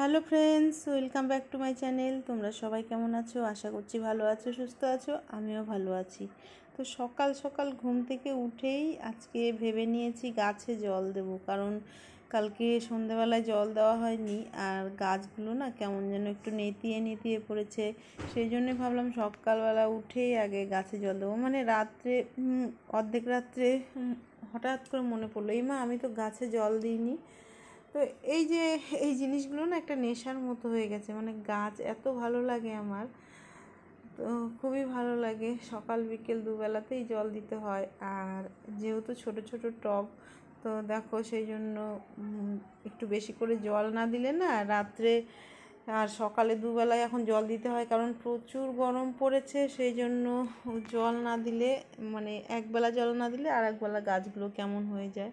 hello friends welcome back to my channel তোমরা সবাই কেমন আছো আশা করছি ভালো আছো সুস্থ আছো আমিও ভালো আছি তো সকাল সকাল ঘুম থেকে উঠেই আজকে ভেবে নিয়েছি গাছে জল দেব কারণ কালকে সন্ধেবেলায় জল দেওয়া হয়নি আর গাছগুলো না কেমন যেন একটু নেতিয়ে নেতিয়ে পড়েছে সেই জন্যে ভাবলাম সকালবেলা উঠেই আগে গাছে জল দেবো মানে রাত্রে অর্ধেক রাত্রে হঠাৎ করে মনে পড়লো এই মা আমি তো গাছে জল দিইনি তো এই যে এই জিনিসগুলো না একটা নেশার মতো হয়ে গেছে মানে গাছ এত ভালো লাগে আমার তো খুবই ভালো লাগে সকাল বিকেল দুবেলাতেই জল দিতে হয় আর যেহেতু ছোট ছোট টব তো দেখো সেই জন্য একটু বেশি করে জল না দিলে না রাত্রে আর সকালে দুবেলায় এখন জল দিতে হয় কারণ প্রচুর গরম পড়েছে সেই জন্য জল না দিলে মানে একবেলা জল না দিলে আর একবেলা গাছগুলো কেমন হয়ে যায়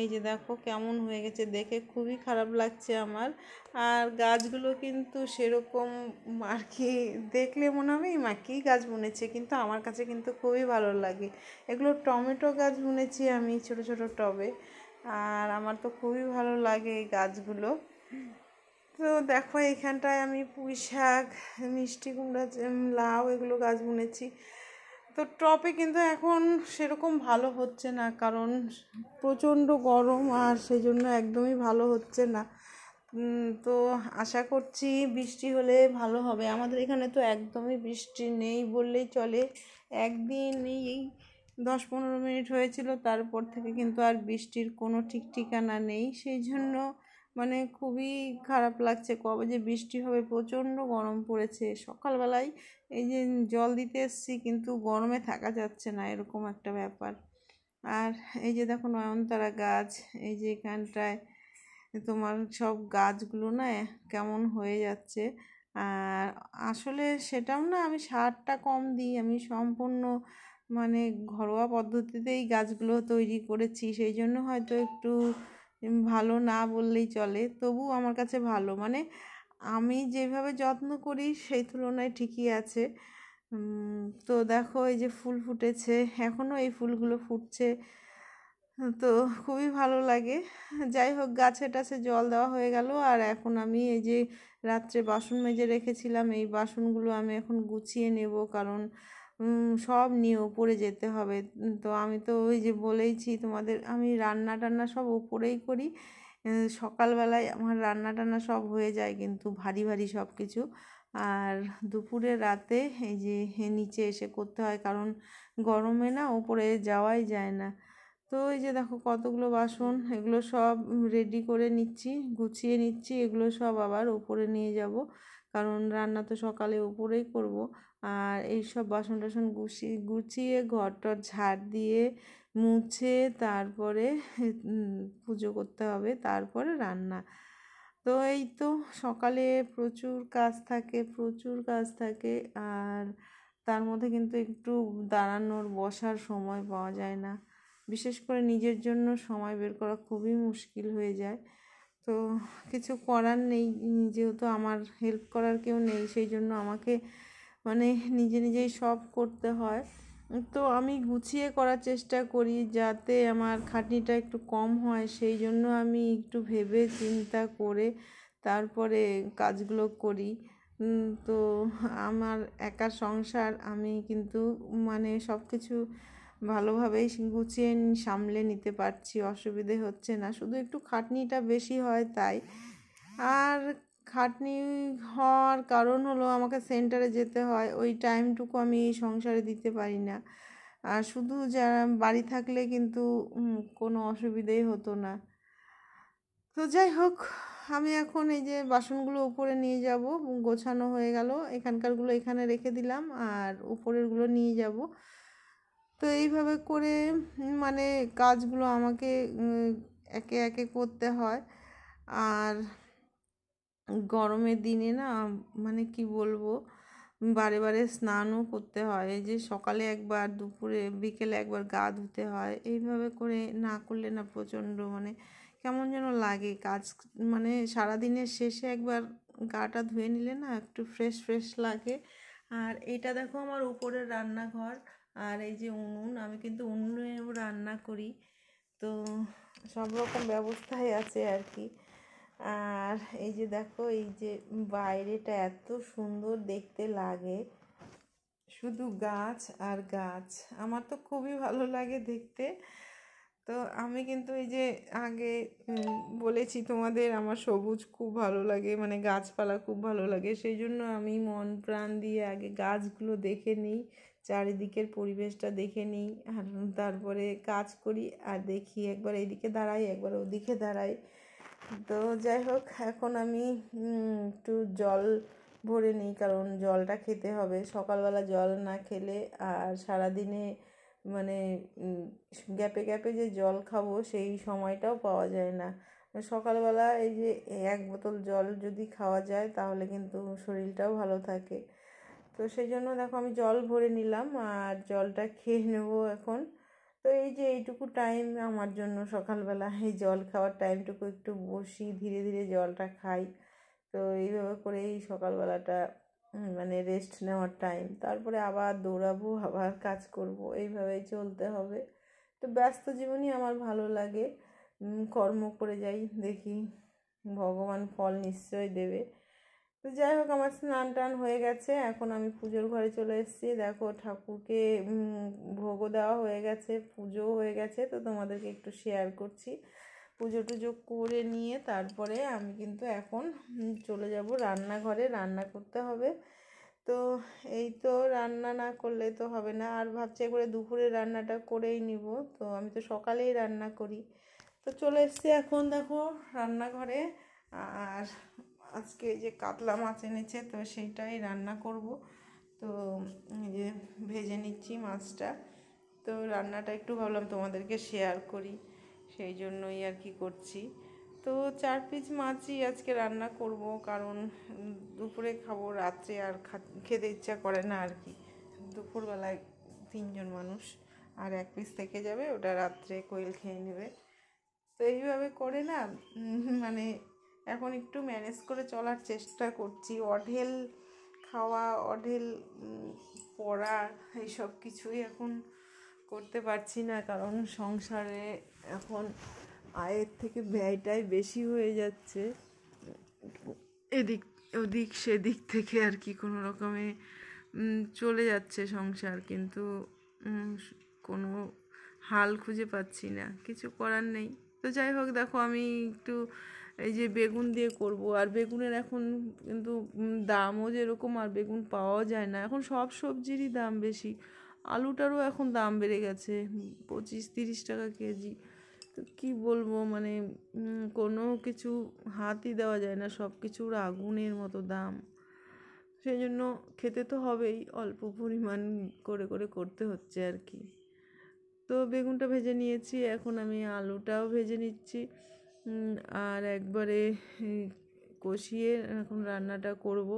এই যে দেখো কেমন হয়ে গেছে দেখে খুবই খারাপ লাগছে আমার আর গাছগুলো কিন্তু সেরকম আর কি দেখলে মনে হবে মাকেই গাছ বুনেছে কিন্তু আমার কাছে কিন্তু খুবই ভালো লাগে এগুলো টমেটো গাছ বুনেছি আমি ছোট ছোট টবে আর আমার তো খুবই ভালো লাগে এই গাছগুলো তো দেখো এইখানটায় আমি পুঁই শাক মিষ্টি কুমড়া লাউ এগুলো গাছ বুনেছি তো টপে কিন্তু এখন সেরকম ভালো হচ্ছে না কারণ প্রচণ্ড গরম আর সেই জন্য একদমই ভালো হচ্ছে না তো আশা করছি বৃষ্টি হলে ভালো হবে আমাদের এখানে তো একদমই বৃষ্টি নেই বললেই চলে একদিন এই দশ পনেরো মিনিট হয়েছিল তারপর থেকে কিন্তু আর বৃষ্টির কোনো ঠিক ঠিকানা নেই সেই জন্য মানে খুবই খারাপ লাগছে কবে যে বৃষ্টি হবে প্রচণ্ড গরম পড়েছে সকালবেলায় এই যে জল দিতে এসছি কিন্তু গরমে থাকা যাচ্ছে না এরকম একটা ব্যাপার আর এই যে দেখো নয়নতারা গাছ এই যে এখানটায় তোমার সব গাছগুলো না কেমন হয়ে যাচ্ছে আর আসলে সেটাও না আমি সারটা কম দিই আমি সম্পূর্ণ মানে ঘরোয়া পদ্ধতিতেই গাছগুলো তৈরি করেছি সেই জন্য হয়তো একটু ভালো না বললেই চলে তবু আমার কাছে ভালো মানে আমি যেভাবে যত্ন করি সেই তুলনায় ঠিকই আছে তো দেখো এই যে ফুল ফুটেছে এখনও এই ফুলগুলো ফুটছে তো খুবই ভালো লাগে যাই হোক গাছে টাছে জল দেওয়া হয়ে গেল আর এখন আমি এই যে রাত্রে বাসন মেজে রেখেছিলাম এই বাসনগুলো আমি এখন গুছিয়ে নেব কারণ সব নিয়ে ওপরে যেতে হবে তো আমি তো ওই যে বলেইছি তোমাদের আমি রান্না টান্না সব ওপরেই করি সকালবেলায় আমার রান্না টান্না সব হয়ে যায় কিন্তু ভারী ভারী সব কিছু আর দুপুরে রাতে এই যে নিচে এসে করতে হয় কারণ গরমে না ওপরে যাওয়াই যায় না তো এই যে দেখো কতগুলো বাসন এগুলো সব রেডি করে নিচ্ছি গুছিয়ে নিচ্ছি এগুলো সব আবার ওপরে নিয়ে যাব কারণ রান্না তো সকালে উপরেই করব আর এইসব বাসন টাসন গুছিয়ে গুছিয়ে ঘর টর ঝাড় দিয়ে মুছে তারপরে পুজো করতে হবে তারপরে রান্না তো এই তো সকালে প্রচুর কাজ থাকে প্রচুর কাজ থাকে আর তার মধ্যে কিন্তু একটু দাঁড়ানোর বসার সময় পাওয়া যায় না বিশেষ করে নিজের জন্য সময় বের করা খুবই মুশকিল হয়ে যায় তো কিছু করার নেই যেহেতু আমার হেল্প করার কেউ নেই সেই জন্য আমাকে মানে নিজে নিজেই সব করতে হয় তো আমি গুছিয়ে করার চেষ্টা করি যাতে আমার খাটনিটা একটু কম হয় সেই জন্য আমি একটু ভেবে চিন্তা করে তারপরে কাজগুলো করি তো আমার একা সংসার আমি কিন্তু মানে সব কিছু ভালোভাবেই গুছিয়ে সামলে নিতে পারছি অসুবিধে হচ্ছে না শুধু একটু খাটনিটা বেশি হয় তাই আর খাটনি হওয়ার কারণ হলো আমাকে সেন্টারে যেতে হয় ওই টাইমটুকু আমি সংসারে দিতে পারি না আর শুধু যারা বাড়ি থাকলে কিন্তু কোনো অসুবিধেই হতো না তো যাই হোক আমি এখন এই যে বাসনগুলো উপরে নিয়ে যাব গোছানো হয়ে গেল এখানকারগুলো এখানে রেখে দিলাম আর উপরেরগুলো নিয়ে যাব তো এইভাবে করে মানে কাজগুলো আমাকে একে একে করতে হয় আর গরমের দিনে না মানে কি বলবো বারে বারে স্নানও করতে হয় এই যে সকালে একবার দুপুরে বিকেলে একবার গা ধুতে হয় এইভাবে করে না করলে না প্রচণ্ড মানে কেমন যেন লাগে কাজ মানে সারাদিনের শেষে একবার গাটা ধুয়ে নিলে না একটু ফ্রেশ ফ্রেশ লাগে আর এটা দেখো আমার উপরের রান্নাঘর আর এই যে উনুন আমি কিন্তু উনুনেও রান্না করি তো সব রকম ব্যবস্থাই আছে আর কি আর এই যে দেখো এই যে বাইরেটা এত সুন্দর দেখতে লাগে শুধু গাছ আর গাছ আমার তো খুবই ভালো লাগে দেখতে তো আমি কিন্তু এই যে আগে বলেছি তোমাদের আমার সবুজ খুব ভালো লাগে মানে গাছপালা খুব ভালো লাগে সেই জন্য আমি মন প্রাণ দিয়ে আগে গাছগুলো দেখে নিই চারিদিকের পরিবেশটা দেখে নিই আর তারপরে কাজ করি আর দেখি একবার এইদিকে দাঁড়াই একবার ওদিকে দাঁড়াই তো যাই হোক এখন আমি একটু জল ভরে নিই কারণ জলটা খেতে হবে সকালবেলা জল না খেলে আর সারাদিনে মানে গ্যাপে গ্যাপে যে জল খাবো সেই সময়টাও পাওয়া যায় না সকালবেলা এই যে এক বোতল জল যদি খাওয়া যায় তাহলে কিন্তু শরীরটাও ভালো থাকে তো সেই জন্য দেখো আমি জল ভরে নিলাম আর জলটা খেয়ে নেব এখন তো এই যে এইটুকু টাইম আমার জন্য সকালবেলা এই জল খাওয়ার টাইমটুকু একটু বসি ধীরে ধীরে জলটা খাই তো এইভাবে করেই সকালবেলাটা মানে রেস্ট নেওয়ার টাইম তারপরে আবার দৌড়াবো আবার কাজ করব এইভাবেই চলতে হবে তো ব্যস্ত জীবনই আমার ভালো লাগে কর্ম করে যাই দেখি ভগবান ফল নিশ্চয় দেবে তো যাই হোক আমার স্নান টান হয়ে গেছে এখন আমি পুজোর ঘরে চলে এসেছি দেখো ঠাকুরকে ভোগও দেওয়া হয়ে গেছে পুজো হয়ে গেছে তো তোমাদেরকে একটু শেয়ার করছি পুজো টুজো করে নিয়ে তারপরে আমি কিন্তু এখন চলে যাব রান্নাঘরে রান্না করতে হবে তো এই তো রান্না না করলে তো হবে না আর ভাবছি একবারে দুপুরে রান্নাটা করেই নিব তো আমি তো সকালেই রান্না করি তো চলে এসছি এখন দেখো রান্নাঘরে আর আজকে যে কাতলা মাছ এনেছে তো সেইটাই রান্না করব তো যে ভেজে নিচ্ছি মাছটা তো রান্নাটা একটু ভাবলাম তোমাদেরকে শেয়ার করি সেই জন্যই আর কি করছি তো চার পিস মাছই আজকে রান্না করব কারণ দুপুরে খাবো রাত্রে আর খেতে ইচ্ছা করে না আর কি দুপুরবেলায় তিনজন মানুষ আর এক পিস থেকে যাবে ওটা রাত্রে কোয়েল খেয়ে নেবে তো এইভাবে করে না মানে এখন একটু ম্যানেজ করে চলার চেষ্টা করছি অঢেল খাওয়া অঢেল পড়া এইসব কিছুই এখন করতে পারছি না কারণ সংসারে এখন আয়ের থেকে ব্যয়টাই বেশি হয়ে যাচ্ছে এদিক ওদিক সেদিক থেকে আর কি কোনো রকমে চলে যাচ্ছে সংসার কিন্তু কোনো হাল খুঁজে পাচ্ছি না কিছু করার নেই তো যাই হোক দেখো আমি একটু এই যে বেগুন দিয়ে করব আর বেগুনের এখন কিন্তু দামও যেরকম আর বেগুন পাওয়া যায় না এখন সব সবজিরই দাম বেশি আলুটারও এখন দাম বেড়ে গেছে পঁচিশ তিরিশ টাকা কেজি তো কী বলবো মানে কোনো কিছু হাতই দেওয়া যায় না সব কিছুর আগুনের মতো দাম সেই জন্য খেতে তো হবেই অল্প পরিমাণ করে করে করতে হচ্ছে আর কি তো বেগুনটা ভেজে নিয়েছি এখন আমি আলুটাও ভেজে নিচ্ছি আর একবারে কষিয়ে এখন রান্নাটা করব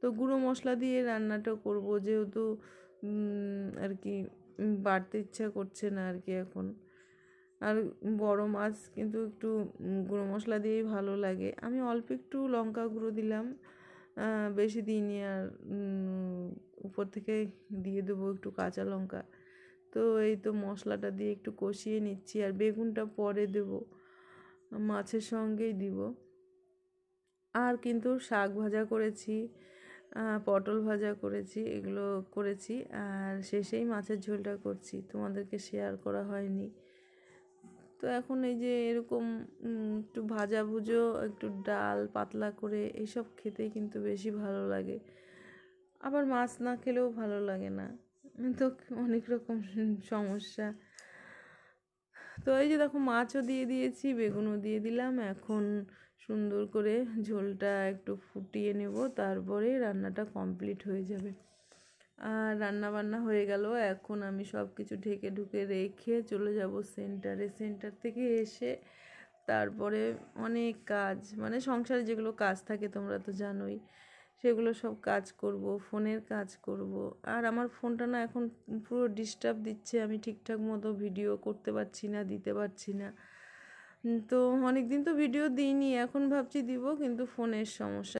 তো গুঁড়ো মশলা দিয়ে রান্নাটা করব যেহেতু আর কি বাড়তে ইচ্ছা করছে না আর কি এখন আর বড় মাছ কিন্তু একটু গুঁড়ো মশলা দিয়েই ভালো লাগে আমি অল্প একটু লঙ্কা গুঁড়ো দিলাম বেশি দিইনি আর উপর থেকে দিয়ে দেবো একটু কাঁচা লঙ্কা তো এই তো মশলাটা দিয়ে একটু কষিয়ে নিচ্ছি আর বেগুনটা পরে দেবো মাছের সঙ্গেই দিব আর কিন্তু শাক ভাজা করেছি পটল ভাজা করেছি এগুলো করেছি আর শেষেই মাছের ঝোলটা করছি তোমাদেরকে শেয়ার করা হয়নি তো এখন এই যে এরকম একটু ভাজা ভুজো একটু ডাল পাতলা করে এইসব খেতেই কিন্তু বেশি ভালো লাগে আবার মাছ না খেলেও ভালো লাগে না তো অনেক রকম সমস্যা তো এই যে দেখো মাছও দিয়ে দিয়েছি বেগুনও দিয়ে দিলাম এখন সুন্দর করে ঝোলটা একটু ফুটিয়ে নেব তারপরে রান্নাটা কমপ্লিট হয়ে যাবে আর রান্না বান্না হয়ে গেল এখন আমি সব কিছু ঢেকে ঢুকে রেখে চলে যাব সেন্টারে সেন্টার থেকে এসে তারপরে অনেক কাজ মানে সংসারে যেগুলো কাজ থাকে তোমরা তো জানোই সেগুলো সব কাজ করব ফোনের কাজ করব আর আমার ফোনটা না এখন পুরো ডিস্টার্ব দিচ্ছে আমি ঠিকঠাক মতো ভিডিও করতে পারছি না দিতে পারছি না তো অনেক দিন তো ভিডিও দিইনি এখন ভাবছি দিব কিন্তু ফোনের সমস্যা